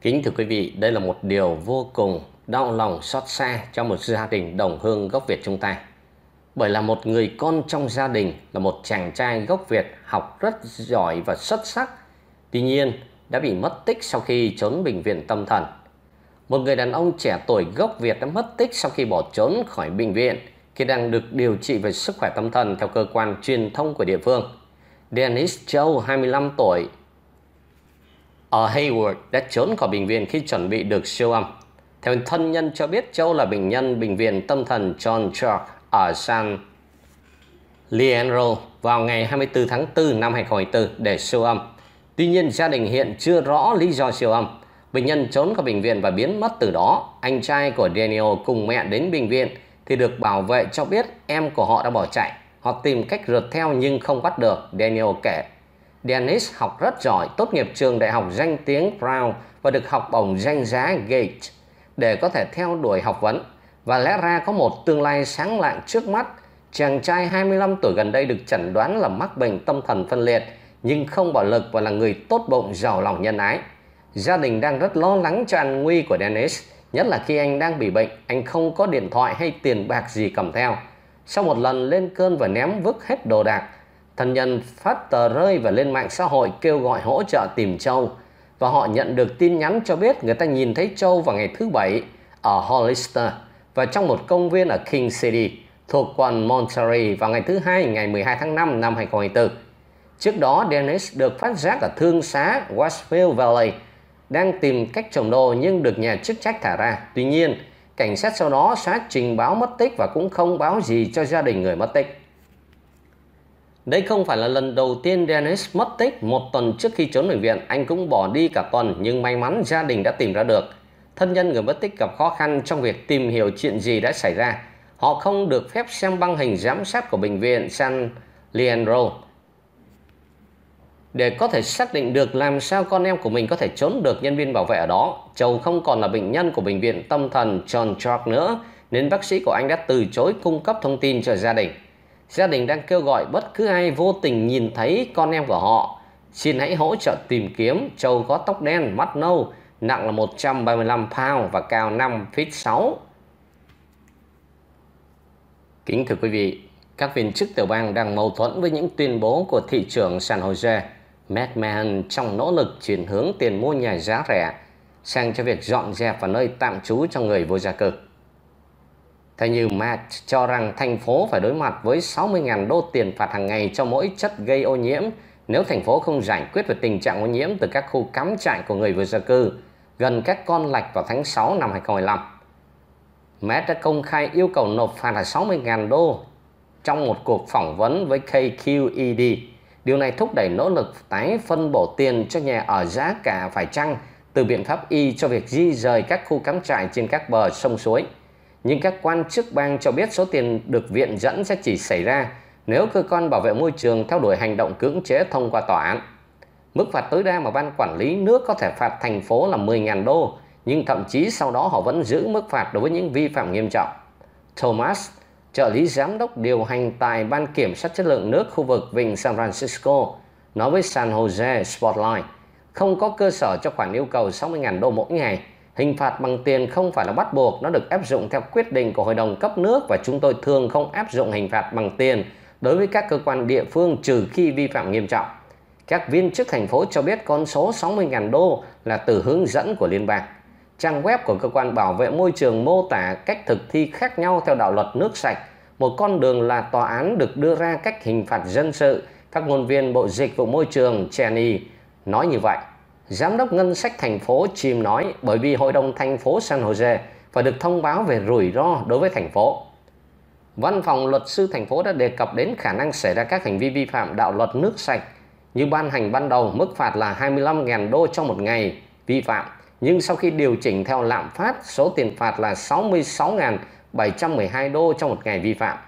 Kính thưa quý vị, đây là một điều vô cùng đau lòng xót xa cho một gia đình đồng hương gốc Việt chúng ta. Bởi là một người con trong gia đình là một chàng trai gốc Việt học rất giỏi và xuất sắc. Tuy nhiên, đã bị mất tích sau khi trốn bệnh viện tâm thần. Một người đàn ông trẻ tuổi gốc Việt đã mất tích sau khi bỏ trốn khỏi bệnh viện khi đang được điều trị về sức khỏe tâm thần theo cơ quan truyền thông của địa phương. Dennis Châu, 25 tuổi, ở Hayward đã trốn khỏi bệnh viện khi chuẩn bị được siêu âm. Theo thân nhân cho biết Châu là bệnh nhân bệnh viện tâm thần John Chalk ở San Leandro vào ngày 24 tháng 4 năm 2024 để siêu âm. Tuy nhiên gia đình hiện chưa rõ lý do siêu âm. Bệnh nhân trốn khỏi bệnh viện và biến mất từ đó. Anh trai của Daniel cùng mẹ đến bệnh viện thì được bảo vệ cho biết em của họ đã bỏ chạy. Họ tìm cách rượt theo nhưng không bắt được, Daniel kể. Dennis học rất giỏi, tốt nghiệp trường đại học danh tiếng Brown và được học bổng danh giá Gates để có thể theo đuổi học vấn. Và lẽ ra có một tương lai sáng lạng trước mắt, chàng trai 25 tuổi gần đây được chẩn đoán là mắc bệnh tâm thần phân liệt nhưng không bạo lực và là người tốt bụng, giàu lòng nhân ái. Gia đình đang rất lo lắng cho an nguy của Dennis, nhất là khi anh đang bị bệnh, anh không có điện thoại hay tiền bạc gì cầm theo. Sau một lần lên cơn và ném vứt hết đồ đạc, thân nhân phát tờ rơi và lên mạng xã hội kêu gọi hỗ trợ tìm Châu và họ nhận được tin nhắn cho biết người ta nhìn thấy Châu vào ngày thứ Bảy ở Hollister và trong một công viên ở King City thuộc quận Monterey vào ngày thứ Hai ngày 12 tháng 5 năm 2024. Trước đó, Dennis được phát giác ở thương xá Westfield Valley đang tìm cách trồng đồ nhưng được nhà chức trách thả ra. Tuy nhiên, cảnh sát sau đó xóa trình báo mất tích và cũng không báo gì cho gia đình người mất tích. Đây không phải là lần đầu tiên Dennis mất tích một tuần trước khi trốn bệnh viện, anh cũng bỏ đi cả tuần nhưng may mắn gia đình đã tìm ra được. Thân nhân người mất tích gặp khó khăn trong việc tìm hiểu chuyện gì đã xảy ra. Họ không được phép xem băng hình giám sát của bệnh viện San Leandro để có thể xác định được làm sao con em của mình có thể trốn được nhân viên bảo vệ ở đó. Chầu không còn là bệnh nhân của bệnh viện tâm thần John Chalk nữa, nên bác sĩ của anh đã từ chối cung cấp thông tin cho gia đình gia đình đang kêu gọi bất cứ ai vô tình nhìn thấy con em của họ. Xin hãy hỗ trợ tìm kiếm trâu có tóc đen, mắt nâu, nặng là 135 pound và cao 5 feet 6. Kính thưa quý vị, các viên chức tiểu bang đang mâu thuẫn với những tuyên bố của thị trưởng San Jose, Matt Mahan trong nỗ lực chuyển hướng tiền mua nhà giá rẻ sang cho việc dọn dẹp và nơi tạm trú cho người vô gia cư. Theo như Matt cho rằng thành phố phải đối mặt với 60.000 đô tiền phạt hàng ngày cho mỗi chất gây ô nhiễm nếu thành phố không giải quyết về tình trạng ô nhiễm từ các khu cắm trại của người vừa gia cư gần các con lạch vào tháng 6 năm 2015. Matt đã công khai yêu cầu nộp phạt là 60.000 đô trong một cuộc phỏng vấn với KQED. Điều này thúc đẩy nỗ lực tái phân bổ tiền cho nhà ở giá cả phải chăng từ biện pháp Y cho việc di rời các khu cắm trại trên các bờ sông suối nhưng các quan chức bang cho biết số tiền được viện dẫn sẽ chỉ xảy ra nếu cơ quan bảo vệ môi trường theo đuổi hành động cưỡng chế thông qua tòa án. Mức phạt tối đa mà ban quản lý nước có thể phạt thành phố là 10.000 đô, nhưng thậm chí sau đó họ vẫn giữ mức phạt đối với những vi phạm nghiêm trọng. Thomas, trợ lý giám đốc điều hành tại Ban Kiểm soát Chất lượng Nước khu vực Vịnh San Francisco, nói với San Jose Spotlight, không có cơ sở cho khoản yêu cầu 60.000 đô mỗi ngày – Hình phạt bằng tiền không phải là bắt buộc, nó được áp dụng theo quyết định của hội đồng cấp nước và chúng tôi thường không áp dụng hình phạt bằng tiền đối với các cơ quan địa phương trừ khi vi phạm nghiêm trọng. Các viên chức thành phố cho biết con số 60.000 đô là từ hướng dẫn của liên bang. Trang web của cơ quan bảo vệ môi trường mô tả cách thực thi khác nhau theo đạo luật nước sạch. Một con đường là tòa án được đưa ra cách hình phạt dân sự. Các ngôn viên Bộ Dịch vụ Môi trường Cheney nói như vậy. Giám đốc ngân sách thành phố chìm nói bởi vì hội đồng thành phố San Jose phải được thông báo về rủi ro đối với thành phố. Văn phòng luật sư thành phố đã đề cập đến khả năng xảy ra các hành vi vi phạm đạo luật nước sạch như ban hành ban đầu mức phạt là 25.000 đô trong một ngày vi phạm nhưng sau khi điều chỉnh theo lạm phát số tiền phạt là 66.712 đô trong một ngày vi phạm.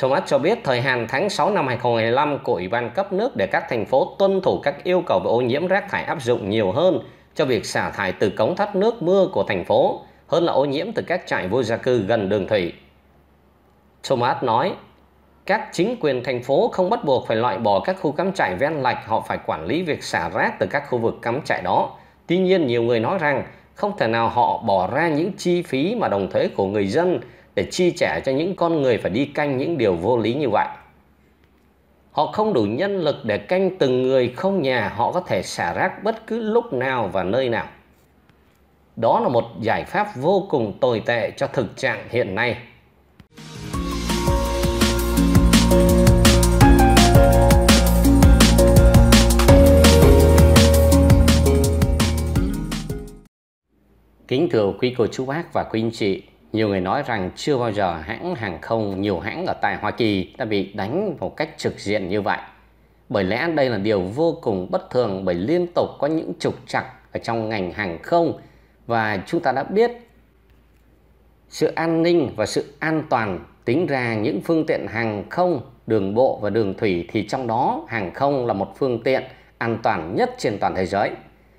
Thomas cho biết thời hạn tháng 6 năm 2025 của Ủy ban cấp nước để các thành phố tuân thủ các yêu cầu về ô nhiễm rác thải áp dụng nhiều hơn cho việc xả thải từ cống thoát nước mưa của thành phố hơn là ô nhiễm từ các trại vô gia cư gần đường thủy. Thomas nói, các chính quyền thành phố không bắt buộc phải loại bỏ các khu cắm trại ven lạch, họ phải quản lý việc xả rác từ các khu vực cắm trại đó. Tuy nhiên, nhiều người nói rằng không thể nào họ bỏ ra những chi phí mà đồng thuế của người dân để chi trả cho những con người phải đi canh những điều vô lý như vậy. Họ không đủ nhân lực để canh từng người không nhà họ có thể xả rác bất cứ lúc nào và nơi nào. Đó là một giải pháp vô cùng tồi tệ cho thực trạng hiện nay. Kính thưa quý cô chú bác và quý anh chị, nhiều người nói rằng chưa bao giờ hãng hàng không nhiều hãng ở tại Hoa Kỳ đã bị đánh một cách trực diện như vậy. Bởi lẽ đây là điều vô cùng bất thường bởi liên tục có những trục trặc ở trong ngành hàng không và chúng ta đã biết sự an ninh và sự an toàn tính ra những phương tiện hàng không, đường bộ và đường thủy thì trong đó hàng không là một phương tiện an toàn nhất trên toàn thế giới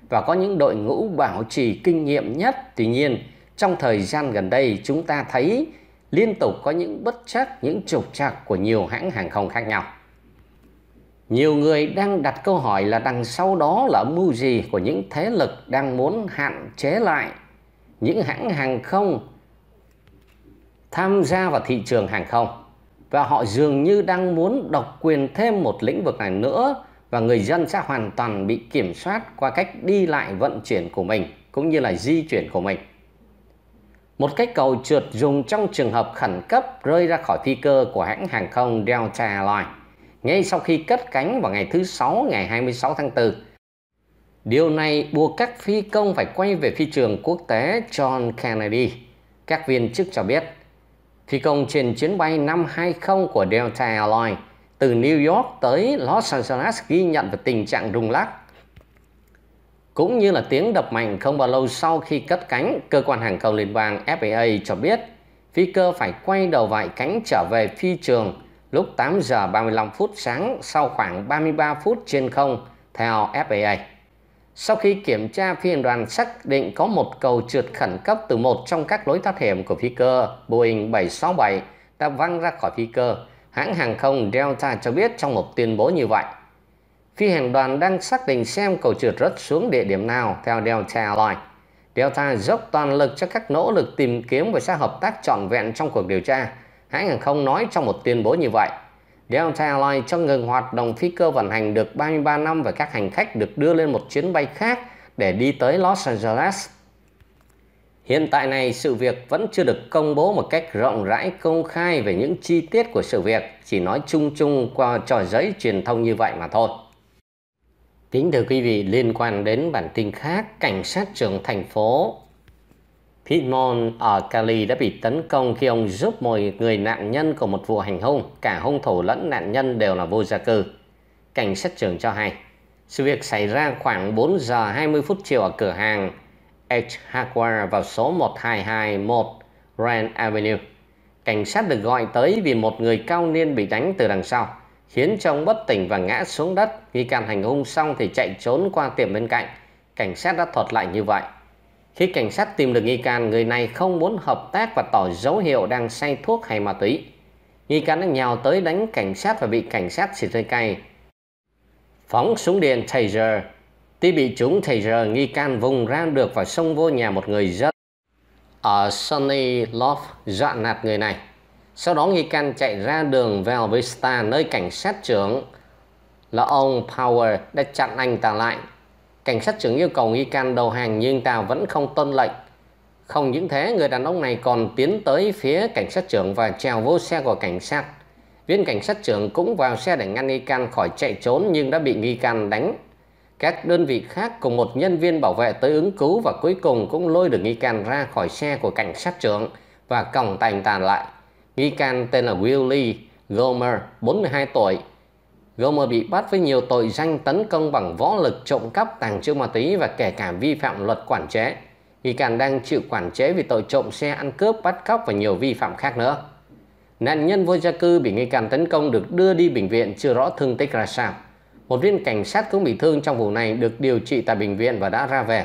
và có những đội ngũ bảo trì kinh nghiệm nhất. Tuy nhiên, trong thời gian gần đây chúng ta thấy liên tục có những bất chắc, những trục trặc của nhiều hãng hàng không khác nhau. Nhiều người đang đặt câu hỏi là đằng sau đó là mưu gì của những thế lực đang muốn hạn chế lại những hãng hàng không tham gia vào thị trường hàng không và họ dường như đang muốn độc quyền thêm một lĩnh vực này nữa và người dân sẽ hoàn toàn bị kiểm soát qua cách đi lại vận chuyển của mình cũng như là di chuyển của mình một cái cầu trượt dùng trong trường hợp khẩn cấp rơi ra khỏi phi cơ của hãng hàng không Delta Airlines ngay sau khi cất cánh vào ngày thứ Sáu ngày 26 tháng 4. Điều này buộc các phi công phải quay về phi trường quốc tế John Kennedy. Các viên chức cho biết, phi công trên chuyến bay 520 của Delta Airlines từ New York tới Los Angeles ghi nhận về tình trạng rung lắc cũng như là tiếng đập mạnh không bao lâu sau khi cất cánh, cơ quan hàng không liên bang FAA cho biết phi cơ phải quay đầu vải cánh trở về phi trường lúc 8 giờ 35 phút sáng sau khoảng 33 phút trên không theo FAA. Sau khi kiểm tra, phi hành đoàn xác định có một cầu trượt khẩn cấp từ một trong các lối thoát hiểm của phi cơ Boeing 767 đã văng ra khỏi phi cơ. Hãng hàng không Delta cho biết trong một tuyên bố như vậy. Phi hành đoàn đang xác định xem cầu trượt rớt xuống địa điểm nào theo Delta Line. Delta dốc toàn lực cho các nỗ lực tìm kiếm và sẽ hợp tác trọn vẹn trong cuộc điều tra. Hãng hàng không nói trong một tuyên bố như vậy. Delta Airlines cho ngừng hoạt động phi cơ vận hành được 33 năm và các hành khách được đưa lên một chuyến bay khác để đi tới Los Angeles. Hiện tại này, sự việc vẫn chưa được công bố một cách rộng rãi công khai về những chi tiết của sự việc, chỉ nói chung chung qua trò giấy truyền thông như vậy mà thôi. Kính thưa quý vị, liên quan đến bản tin khác, cảnh sát trưởng thành phố Piedmont ở Cali đã bị tấn công khi ông giúp một người nạn nhân của một vụ hành hung. Cả hung thủ lẫn nạn nhân đều là vô gia cư. Cảnh sát trưởng cho hay, sự việc xảy ra khoảng 4 giờ 20 phút chiều ở cửa hàng H. Hardware vào số 1221 Grand Avenue. Cảnh sát được gọi tới vì một người cao niên bị đánh từ đằng sau khiến cho bất tỉnh và ngã xuống đất. Nghi can hành hung xong thì chạy trốn qua tiệm bên cạnh. Cảnh sát đã thuật lại như vậy. Khi cảnh sát tìm được nghi can, người này không muốn hợp tác và tỏ dấu hiệu đang say thuốc hay ma túy. Nghi can đã nhào tới đánh cảnh sát và bị cảnh sát xịt hơi cay. Phóng súng điện Taser. Tuy bị trúng Taser, nghi can vùng ra được và xông vô nhà một người dân ở Sunny Love dọa nạt người này. Sau đó nghi can chạy ra đường vào với Star nơi cảnh sát trưởng là ông Power đã chặn anh ta lại. Cảnh sát trưởng yêu cầu nghi can đầu hàng nhưng ta vẫn không tuân lệnh. Không những thế, người đàn ông này còn tiến tới phía cảnh sát trưởng và trèo vô xe của cảnh sát. Viên cảnh sát trưởng cũng vào xe để ngăn nghi can khỏi chạy trốn nhưng đã bị nghi can đánh. Các đơn vị khác cùng một nhân viên bảo vệ tới ứng cứu và cuối cùng cũng lôi được nghi can ra khỏi xe của cảnh sát trưởng và còng tay anh ta lại. Nghi can tên là Willie Gomer, 42 tuổi. Gomer bị bắt với nhiều tội danh tấn công bằng võ lực, trộm cắp, tàng trữ ma túy và kể cả vi phạm luật quản chế. Nghi can đang chịu quản chế vì tội trộm xe ăn cướp, bắt cóc và nhiều vi phạm khác nữa. Nạn nhân vô gia cư bị nghi can tấn công được đưa đi bệnh viện chưa rõ thương tích ra sao. Một viên cảnh sát cũng bị thương trong vụ này được điều trị tại bệnh viện và đã ra về.